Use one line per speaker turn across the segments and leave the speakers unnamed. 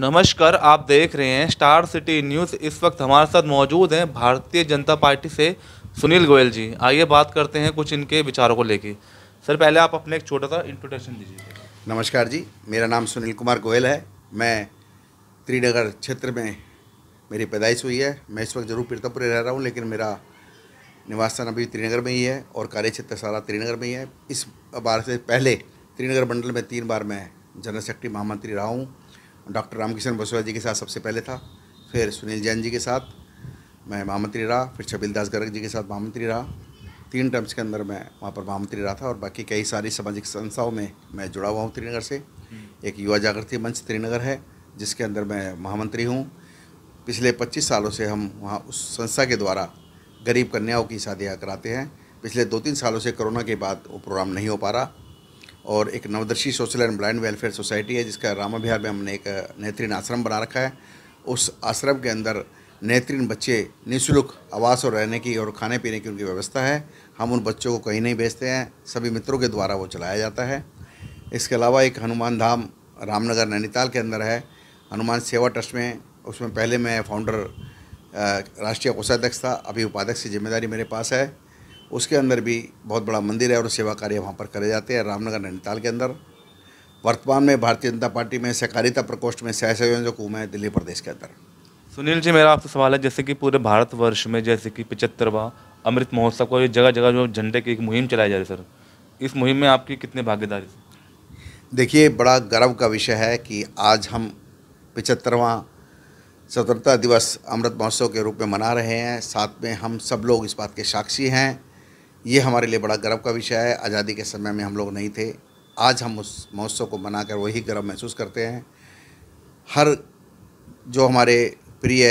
नमस्कार आप देख रहे हैं स्टार सिटी न्यूज़ इस वक्त हमारे साथ मौजूद हैं भारतीय जनता पार्टी से सुनील गोयल जी आइए बात करते हैं कुछ इनके विचारों को लेके सर पहले आप अपने एक छोटा सा इंट्रोडक्शन
दीजिए नमस्कार जी मेरा नाम सुनील कुमार गोयल है मैं त्रिनगर क्षेत्र में मेरी पैदाइश हुई है मैं इस वक्त जरूर पीरतापुर रह रहा हूँ लेकिन मेरा निवास स्थान अभी त्रिनगर में ही है और कार्य क्षेत्र सारा त्रिनगर में ही है इस बार से पहले त्रिनगर मंडल में तीन बार मैं जनरल सेक्रेटरी महामंत्री रहा हूँ डॉक्टर रामकिशन बसुआ जी के साथ सबसे पहले था फिर सुनील जैन जी के साथ मैं महामंत्री रहा फिर छबील दास गर्ग जी के साथ महामंत्री रहा तीन टर्म्स के अंदर मैं वहाँ पर महामंत्री रहा था और बाकी कई सारी सामाजिक संस्थाओं में मैं जुड़ा हुआ हूँ त्रिनगर से एक युवा जागृति मंच त्रिनगर है जिसके अंदर मैं महामंत्री हूँ पिछले 25 सालों से हम वहाँ उस संस्था के द्वारा गरीब कन्याओं की शादियाँ कराते हैं पिछले दो तीन सालों से कोरोना के बाद वो प्रोग्राम नहीं हो पा रहा और एक Navdarshi social and blind welfare society है जिसका रामा बिहार में हमने एक नेत्रीन आश्रम बना रखा है उस आश्रम के अंदर नेत्रीन बच्चे निःशुल्क आवास और रहने की और खाने पीने की उनकी व्यवस्था है हम उन बच्चों को कहीं नहीं भेजते हैं सभी मित्रों के द्वारा वो चलाया जाता है इसके अलावा एक हनुमान धाम रामनगर नैनीताल के अंदर है हनुमान सेवा ट्रस्ट में उसमें पहले मैं फाउंडर राष्ट्रीय कोषाध्यक्ष था अभी उपाध्यक्ष की जिम्मेदारी मेरे पास है उसके अंदर भी बहुत बड़ा मंदिर है और सेवा कार्य वहाँ पर करे जाते हैं रामनगर नैनीताल के अंदर वर्तमान में भारतीय जनता पार्टी में सहकारिता प्रकोष्ठ में सह संयोजक हूँ मैं दिल्ली प्रदेश के अंदर
सुनील जी मेरा आपसे सवाल है जैसे कि पूरे भारतवर्ष में जैसे कि पिचहत्तरवा अमृत महोत्सव को जगह जगह जो झंडे की एक मुहिम चलाई जा रही है सर इस मुहिम में आपकी कितने भागीदारी
देखिए बड़ा गर्व का विषय है कि आज हम पिचहत्तरवा स्वतंत्रता दिवस अमृत महोत्सव के रूप में मना रहे हैं साथ में हम सब लोग इस बात के साक्षी हैं ये हमारे लिए बड़ा गर्व का विषय है आज़ादी के समय में हम लोग नहीं थे आज हम उस महोत्सव को मनाकर वही गर्व महसूस करते हैं हर जो हमारे प्रिय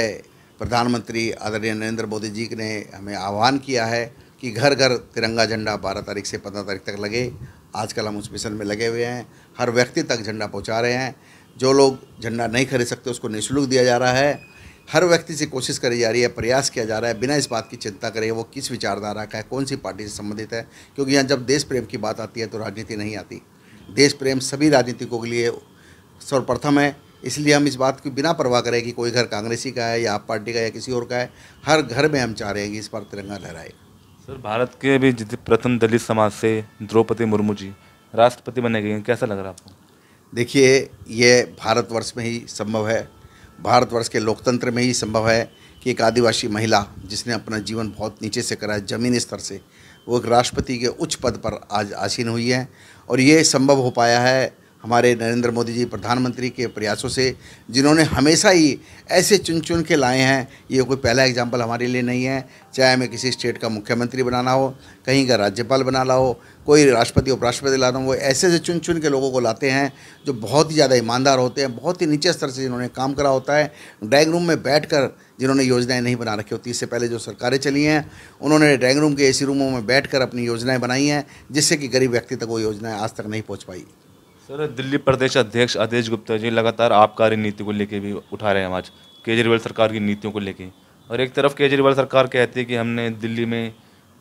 प्रधानमंत्री आदरणीय नरेंद्र मोदी जी ने हमें आह्वान किया है कि घर घर तिरंगा झंडा बारह तारीख से पंद्रह तारीख तक लगे आजकल हम उस मिशन में लगे हुए हैं हर व्यक्ति तक झंडा पहुँचा रहे हैं जो लोग झंडा नहीं खरीद सकते उसको निःशुल्क दिया जा रहा है हर व्यक्ति से कोशिश करी जा रही है प्रयास किया जा रहा है बिना इस बात की चिंता करे वो किस विचारधारा का है कौन सी पार्टी से संबंधित है क्योंकि यहाँ जब देश प्रेम की बात आती है तो राजनीति नहीं आती देश प्रेम सभी राजनीतिकों के लिए सर्वप्रथम है इसलिए हम इस बात की बिना परवाह करें कि कोई घर कांग्रेसी का है या आप पार्टी का या किसी और का है हर घर में हम चाह रहे हैं कि इस बार तिरंगा लहराए
सर भारत के भी प्रथम दलित समाज से द्रौपदी मुर्मू जी राष्ट्रपति बने गए हैं कैसा लग रहा है
आपको देखिए ये भारतवर्ष में ही संभव है भारतवर्ष के लोकतंत्र में ही संभव है कि एक आदिवासी महिला जिसने अपना जीवन बहुत नीचे से करा है ज़मीनी स्तर से वो एक राष्ट्रपति के उच्च पद पर आज आसीन हुई है और ये संभव हो पाया है हमारे नरेंद्र मोदी जी प्रधानमंत्री के प्रयासों से जिन्होंने हमेशा ही ऐसे चुन चुन के लाए हैं ये कोई पहला एग्जाम्पल हमारे लिए नहीं है चाहे हमें किसी स्टेट का मुख्यमंत्री बनाना हो कहीं का राज्यपाल बनाना हो कोई राष्ट्रपति उपराष्ट्रपति लाना हो वो ऐसे ऐसे चुन चुन के लोगों को लाते हैं जो बहुत ही ज़्यादा ईमानदार होते हैं बहुत ही नीचे स्तर से जिन्होंने काम करा होता है ड्राइंग रूम में बैठ कर जिन्होंने योजनाएँ नहीं बना रखी होती इससे पहले जो सरकारें चली हैं उन्होंने ड्राइंग रूम के ए रूमों में बैठ अपनी योजनाएं बनाई हैं जिससे कि गरीब व्यक्ति तक वो योजनाएँ आज तक नहीं पहुँच पाई
सर दिल्ली प्रदेश अध्यक्ष आदेश गुप्ता जी लगातार आबकारी नीति को लेकर भी उठा रहे हैं आज केजरीवाल सरकार की नीतियों को लेकर और एक तरफ केजरीवाल सरकार कहती है कि हमने दिल्ली में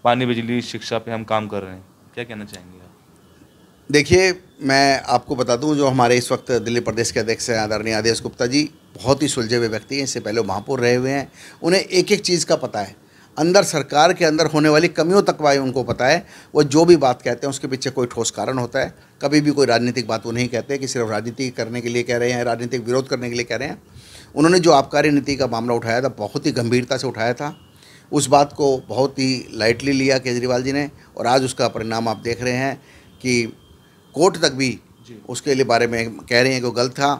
पानी बिजली शिक्षा पे हम काम कर रहे हैं क्या कहना चाहेंगे
आप देखिए मैं आपको बता दूं जो हमारे इस वक्त दिल्ली प्रदेश के अध्यक्ष हैं आदरणीय आदेश गुप्ता जी बहुत ही सुलझे हुए व्यक्ति हैं इससे पहले महापौर रहे हुए हैं उन्हें एक एक चीज़ का पता है अंदर सरकार के अंदर होने वाली कमियों तक वाई उनको पता है वो जो भी बात कहते हैं उसके पीछे कोई ठोस कारण होता है कभी भी कोई राजनीतिक बात वो नहीं कहते कि सिर्फ राजनीति करने के लिए कह रहे हैं राजनीतिक विरोध करने के लिए कह रहे हैं उन्होंने जो आबकारी नीति का मामला उठाया था बहुत ही गंभीरता से उठाया था उस बात को बहुत ही लाइटली लिया केजरीवाल जी ने और आज उसका परिणाम आप देख रहे हैं कि कोर्ट तक भी उसके लिए बारे में कह रहे हैं कि वो गलत था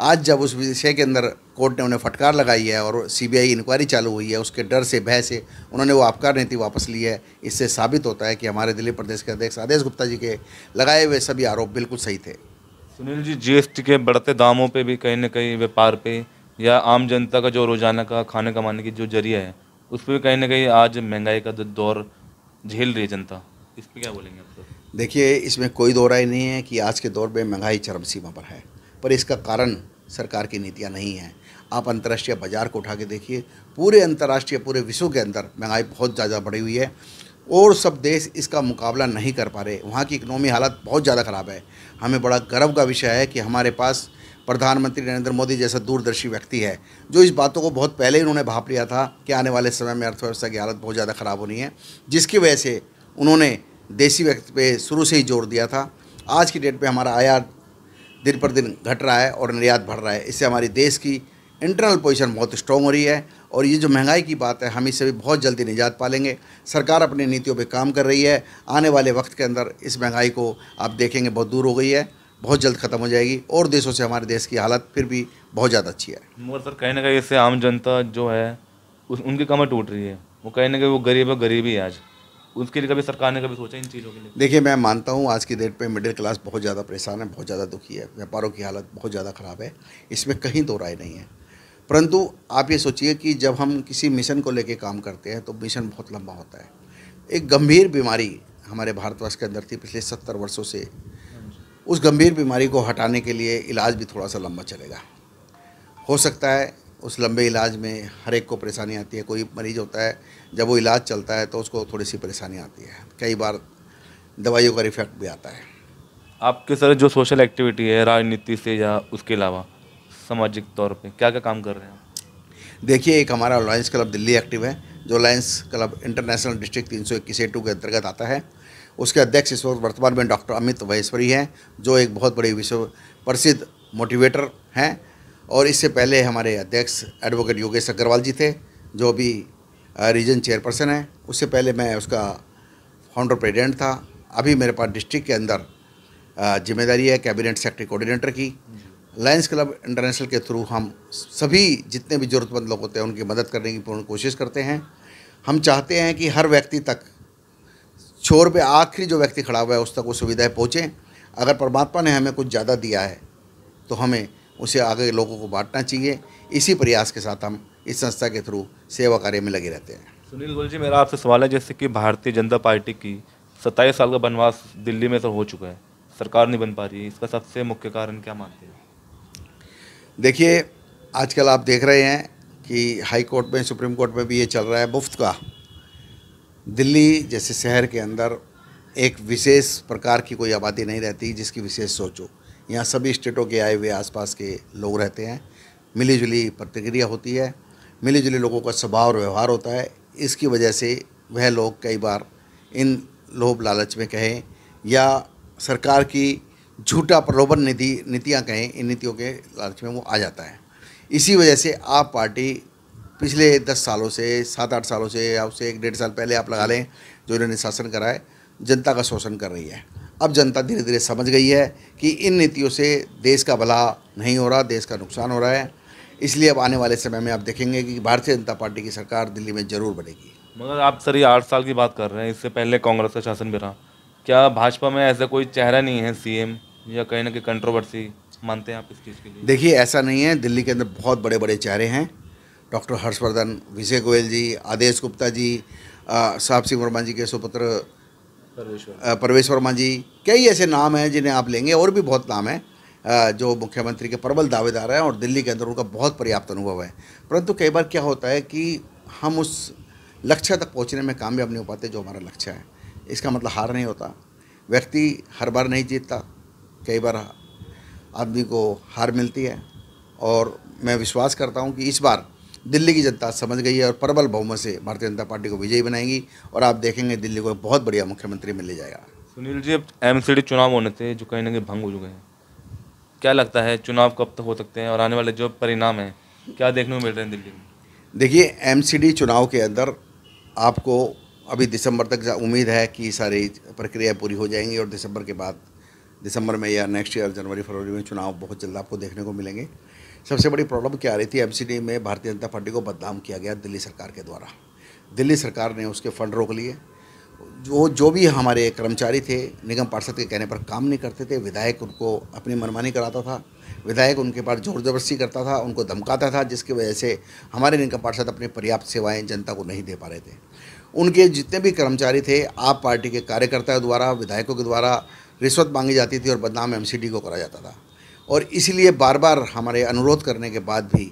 आज जब उस विषय के अंदर कोर्ट ने उन्हें फटकार लगाई है और सीबीआई इंक्वायरी चालू हुई है उसके डर से भय से उन्होंने वो आपकार नीति वापस ली है इससे साबित होता है कि हमारे दिल्ली प्रदेश के अध्यक्ष आदेश गुप्ता जी के लगाए हुए सभी आरोप बिल्कुल सही थे
सुनील जी जीएसटी के बढ़ते दामों पर भी कहीं ना कहीं व्यापार पे या आम जनता का जो रोजाना का खाने कमाने की जो जरिया है उस पर भी कहीं ना कहीं आज महंगाई का दौर झेल रही है जनता इस पर क्या बोलेंगे आप
देखिए इसमें कोई दो राय नहीं है कि आज के दौर में महंगाई चरम सीमा पर है पर इसका कारण सरकार की नीतियाँ नहीं हैं आप अंतर्राष्ट्रीय बाजार को उठा के देखिए पूरे अंतर्राष्ट्रीय पूरे विश्व के अंदर महंगाई बहुत ज़्यादा बढ़ी हुई है और सब देश इसका मुकाबला नहीं कर पा रहे वहाँ की इकनॉमी हालत बहुत ज़्यादा ख़राब है हमें बड़ा गर्व का विषय है कि हमारे पास प्रधानमंत्री नरेंद्र मोदी जैसा दूरदर्शी व्यक्ति है जो इस बातों को बहुत पहले ही उन्होंने भाप लिया था कि आने वाले समय में अर्थव्यवस्था की हालत बहुत ज़्यादा ख़राब होनी है जिसकी वजह से उन्होंने देसी व्यक्ति पे शुरू से ही जोर दिया था आज की डेट पे हमारा आयात दिन पर दिन घट रहा है और निर्यात बढ़ रहा है इससे हमारे देश की इंटरनल पोजिशन बहुत स्ट्रॉन्ग हो रही है और ये जो महंगाई की बात है हम इससे भी बहुत जल्दी निजात पालेंगे सरकार अपनी नीतियों पे काम कर रही है आने वाले वक्त के अंदर इस महंगाई को आप देखेंगे बहुत दूर हो गई है बहुत जल्द खत्म हो जाएगी और देशों से हमारे देश की हालत फिर भी बहुत ज़्यादा अच्छी है
मगर सर कहीं ना कहीं इससे आम जनता जो है उस उनकी कमर टूट रही है वो कहीं ना कहीं वो गरीब है गरीबी है आज उसके लिए कभी सरकार ने कभी सोचा इन चीज़ों के
लिए देखिए मैं मानता हूँ आज की डेट पे मिडिल क्लास बहुत ज़्यादा परेशान है बहुत ज़्यादा दुखी है व्यापारों की हालत बहुत ज़्यादा ख़राब है इसमें कहीं दो राय नहीं है परंतु आप ये सोचिए कि जब हम किसी मिशन को लेकर काम करते हैं तो मिशन बहुत लंबा होता है एक गंभीर बीमारी हमारे भारतवर्ष के अंदर थी पिछले सत्तर वर्षों से उस गंभीर बीमारी को हटाने के लिए इलाज भी थोड़ा सा लंबा चलेगा हो सकता है उस लंबे इलाज में हर एक को परेशानी आती है कोई मरीज होता है जब वो इलाज चलता है तो उसको थोड़ी सी परेशानी आती है कई बार दवाइयों का इफेक्ट भी आता है
आपके सर जो सोशल एक्टिविटी है राजनीति से या उसके अलावा सामाजिक तौर पे क्या क्या काम कर रहे हैं
देखिए एक हमारा लॉयंस क्लब दिल्ली एक्टिव है जो लॉयंस क्लब इंटरनेशनल डिस्ट्रिक्ट तीन सौ इक्कीस के अंतर्गत आता है उसके अध्यक्ष इस वक्त वर्तमान में डॉक्टर अमित वहेश्वरी हैं जो एक बहुत बड़े विश्व प्रसिद्ध मोटिवेटर हैं और इससे पहले हमारे अध्यक्ष एडवोकेट योगेश अग्रवाल जी थे जो अभी रीजन चेयरपर्सन है उससे पहले मैं उसका फाउंडर प्रेसिडेंट था अभी मेरे पास डिस्ट्रिक्ट के अंदर जिम्मेदारी है कैबिनेट सेक्रेटरी कोऑर्डिनेटर की लायंस क्लब इंटरनेशनल के थ्रू हम सभी जितने भी ज़रूरतमंद लोग होते हैं उनकी मदद करने की पूर्ण कोशिश करते हैं हम चाहते हैं कि हर व्यक्ति तक छोर पे आखिरी जो व्यक्ति खड़ा हुआ है उस तक वो सुविधाएँ पहुँचें अगर परमात्मा ने हमें कुछ ज़्यादा दिया है तो हमें उसे आगे लोगों को बांटना चाहिए इसी प्रयास के साथ हम इस संस्था के थ्रू सेवा कार्य में लगे रहते हैं
सुनील गोल जी मेरा आपसे सवाल है जैसे कि भारतीय जनता पार्टी की सत्ताईस साल का वनवास दिल्ली में तो हो चुका है सरकार नहीं बन पा रही है इसका सबसे मुख्य कारण क्या मानते हैं देखिए
आजकल आप देख रहे हैं कि हाई कोर्ट में सुप्रीम कोर्ट में भी ये चल रहा है मुफ्त का दिल्ली जैसे शहर के अंदर एक विशेष प्रकार की कोई आबादी नहीं रहती जिसकी विशेष सोच हो यहाँ सभी स्टेटों के आए हुए आसपास के लोग रहते हैं मिली जुली प्रतिक्रिया होती है मिली जुली लोगों का स्वभाव और व्यवहार होता है इसकी वजह से वह लोग कई बार इन लोभ लालच में कहें या सरकार की झूठा प्रलोभन नीति नीतियाँ कहें इन नीतियों के लालच में वो आ जाता है इसी वजह से आप पार्टी पिछले दस सालों से सात आठ सालों से या उससे एक डेढ़ साल पहले आप लगा लें जो इन्होंने शासन कराए जनता का शोषण कर रही है अब जनता धीरे धीरे समझ गई है कि इन नीतियों से देश का भला नहीं हो रहा देश का नुकसान हो रहा है इसलिए अब आने वाले समय में आप देखेंगे कि भारतीय जनता पार्टी की सरकार दिल्ली में जरूर बनेगी
मगर आप सर ये आठ साल की बात कर रहे हैं इससे पहले कांग्रेस का शासन भी रहा क्या भाजपा में ऐसा कोई चेहरा नहीं है सीएम या कहीं ना कहीं कंट्रोवर्सी मानते हैं आप इस चीज़
के लिए देखिए ऐसा नहीं है दिल्ली के अंदर बहुत बड़े बड़े चेहरे हैं डॉक्टर हर्षवर्धन विजय गोयल जी आदेश गुप्ता जी साहब सिंह वर्मा जी के सुपुत्र
परमेश्वर
वर्मा जी कई ऐसे नाम हैं जिन्हें आप लेंगे और भी बहुत नाम हैं जो मुख्यमंत्री के प्रबल दावेदार हैं और दिल्ली के अंदर उनका बहुत पर्याप्त अनुभव है परंतु कई बार क्या होता है कि हम उस लक्ष्य तक पहुंचने में कामयाब नहीं हो पाते जो हमारा लक्ष्य है इसका मतलब हार नहीं होता व्यक्ति हर बार नहीं जीतता कई बार आदमी को हार मिलती है और मैं विश्वास करता हूँ कि इस बार दिल्ली की जनता समझ गई है और प्रबल बहुमत से भारतीय जनता पार्टी को विजयी बनाएगी और आप देखेंगे दिल्ली को बहुत बढ़िया मुख्यमंत्री मिल जाएगा
सुनील जी अब एम चुनाव होने थे जो कहीं ना कहीं भंग हो चुके हैं क्या लगता है चुनाव कब तक हो सकते हैं और आने वाले जो परिणाम हैं क्या देखने को मिल रहे हैं दिल्ली में
देखिए एम चुनाव के अंदर आपको अभी दिसंबर तक उम्मीद है कि सारी प्रक्रिया पूरी हो जाएंगी और दिसंबर के बाद दिसंबर में या नेक्स्ट ईयर जनवरी फरवरी में चुनाव बहुत जल्द आपको देखने को मिलेंगे सबसे बड़ी प्रॉब्लम क्या आ रही थी एमसीडी में भारतीय जनता पार्टी को बदनाम किया गया दिल्ली सरकार के द्वारा दिल्ली सरकार ने उसके फंड रोक लिए जो जो भी हमारे कर्मचारी थे निगम पार्षद के कहने पर काम नहीं करते थे विधायक उनको अपनी मनमानी कराता था विधायक उनके पास जोर जबरदस्ती करता था उनको धमकाता था जिसकी वजह से हमारे निगम पार्षद अपनी पर्याप्त सेवाएं जनता को नहीं दे पा रहे थे उनके जितने भी कर्मचारी थे आप पार्टी के कार्यकर्ताओं द्वारा विधायकों के द्वारा रिश्वत मांगी जाती थी और बदनाम एमसीडी को करा जाता था और इसलिए बार बार हमारे अनुरोध करने के बाद भी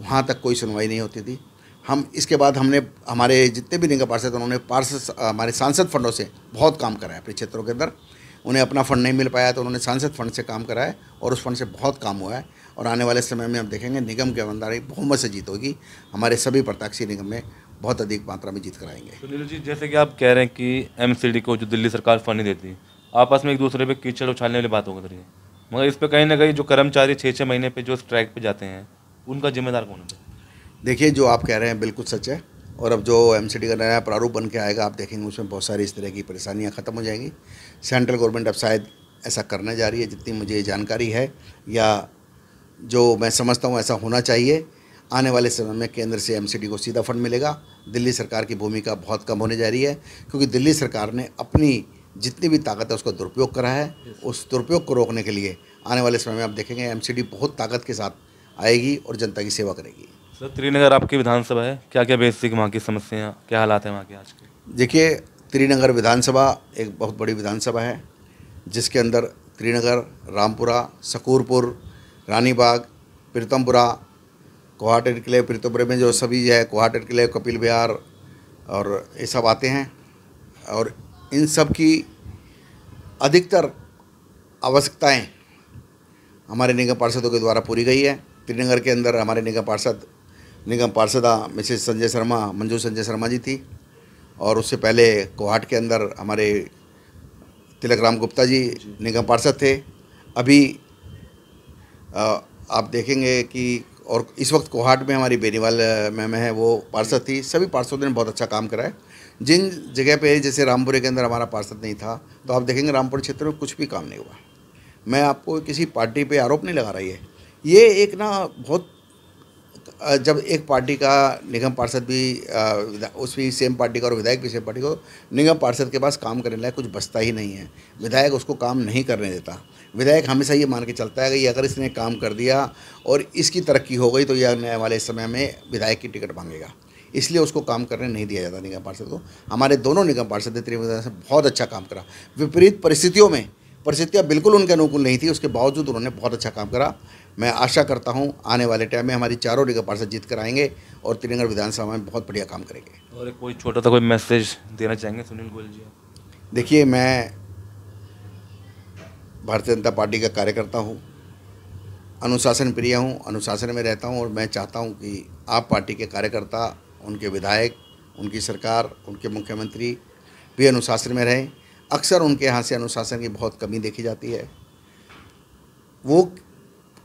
वहाँ तक कोई सुनवाई नहीं होती थी हम इसके बाद हमने हमारे जितने भी निगम पार्षद उन्होंने पार्षद हमारे सांसद फंडों से बहुत काम कराया अपने क्षेत्रों के अंदर उन्हें अपना फंड नहीं मिल पाया तो उन्होंने सांसद फंड से काम कराया और उस फंड से बहुत काम हुआ है और आने वाले समय में हम देखेंगे निगम के बंदारी बहुमत से जीत होगी हमारे सभी प्रत्याशी निगम में बहुत अधिक मात्रा में जीत
कराएंगे सुनील जी जैसे कि आप कह रहे हैं कि एम को जो दिल्ली सरकार फंड नहीं देती आपस में एक दूसरे पर कीचड़ उछालने वाली बात होगी मगर इस पर कहीं ना कहीं जो कर्मचारी छः छः महीने पर जो स्ट्राइक पर जाते हैं उनका जिम्मेदार कौन है
देखिए जो आप कह रहे हैं बिल्कुल सच है और अब जो एम का नया प्रारूप बन के आएगा आप देखेंगे उसमें बहुत सारी इस तरह की परेशानियाँ ख़त्म हो जाएंगी सेंट्रल गवर्नमेंट अब शायद ऐसा करने जा रही है जितनी मुझे जानकारी है या जो मैं समझता हूँ ऐसा होना चाहिए आने वाले समय में केंद्र से एमसीडी को सीधा फंड मिलेगा दिल्ली सरकार की भूमिका बहुत कम होने जा रही है क्योंकि दिल्ली सरकार ने अपनी जितनी भी ताकत है उसका दुरुपयोग करा है उस दुरुपयोग को रोकने के लिए आने वाले समय में आप देखेंगे एमसीडी बहुत ताकत के साथ आएगी और जनता की सेवा करेगी
सर त्रिनगर आपकी विधानसभा है क्या क्या बेसिक वहाँ की समस्याएँ क्या हालात हैं वहाँ के आज के
देखिए त्रिनगर विधानसभा एक बहुत बड़ी विधानसभा है जिसके अंदर त्रिनगर रामपुरा सकूरपुर रानीबाग प्रीतमपुरा कोहाटेड किले प्रीतमपुरे में जो सभी है कोहाटेड किले कपिल बिहार और ये सब आते हैं और इन सब की अधिकतर आवश्यकताएं हमारे निगम पार्षदों के द्वारा पूरी गई है त्रिनगर के अंदर हमारे निगम पार्षद निगम पार्षदा मिसेज संजय शर्मा मंजू संजय शर्मा जी थी और उससे पहले कोहाट के अंदर हमारे तिलक राम गुप्ता जी निगम पार्षद थे अभी आप देखेंगे कि और इस वक्त कोहाट में हमारी बेनीवाल मैम है वो पार्षद थी सभी पार्षदों ने बहुत अच्छा काम करा है जिन जगह पे जैसे रामपुरे के अंदर हमारा पार्षद नहीं था तो आप देखेंगे रामपुर क्षेत्र में कुछ भी काम नहीं हुआ मैं आपको किसी पार्टी पे आरोप नहीं लगा रही है ये एक ना बहुत जब एक पार्टी का निगम पार्षद भी उस भी सेम पार्टी का और विधायक भी सेम पार्टी का निगम पार्षद के पास काम करने लायक कुछ बचता ही नहीं है विधायक उसको काम नहीं करने देता विधायक हमेशा ये मान के चलता है कि अगर इसने काम कर दिया और इसकी तरक्की हो गई तो यह आने वाले समय में विधायक की टिकट मांगेगा इसलिए उसको काम करने नहीं दिया जाता निगम पार्षद को हमारे दोनों निगम पार्षद ने त्रिवेंद्र से बहुत अच्छा काम करा विपरीत परिस्थितियों में परिस्थितियाँ बिल्कुल उनके अनुकूल नहीं थी उसके बावजूद उन्होंने बहुत अच्छा काम करा मैं आशा करता हूँ आने वाले टाइम में हमारी चारों निगम पार्षद जीत कर आएंगे और तिरंगर विधानसभा में बहुत बढ़िया काम करेंगे
और कोई छोटा सा कोई मैसेज देना चाहेंगे सुनील गोयल जी देखिए मैं
भारतीय जनता पार्टी का कार्यकर्ता हूँ अनुशासन प्रिय हूँ अनुशासन में रहता हूँ और मैं चाहता हूँ कि आप पार्टी के कार्यकर्ता उनके विधायक उनकी सरकार उनके मुख्यमंत्री भी अनुशासन में रहें अक्सर उनके यहाँ से अनुशासन की बहुत कमी देखी जाती है वो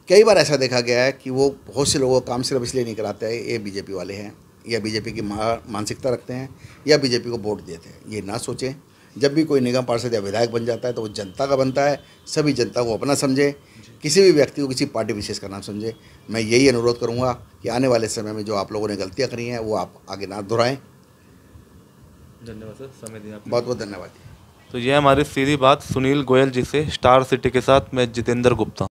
कई बार ऐसा देखा गया है कि वो बहुत से लोगों का काम सिर्फ इसलिए नहीं कराते हैं ये बीजेपी वाले हैं या बीजेपी की मानसिकता रखते हैं या बीजेपी को वोट देते हैं ये ना सोचें जब भी कोई निगम पार्षद या विधायक बन जाता है तो वो जनता का बनता है सभी जनता को अपना समझे किसी भी व्यक्ति को किसी पार्टी विशेष का नाम समझे मैं यही अनुरोध करूँगा कि आने वाले समय में जो आप लोगों ने गलतियाँ करी हैं वो आप आगे ना दोहराएँ
धन्यवाद सर समय दिया बहुत बहुत धन्यवाद तो ये हमारी सीधी बात सुनील गोयल जी से स्टार सिटी के साथ मैं जितेंद्र गुप्ता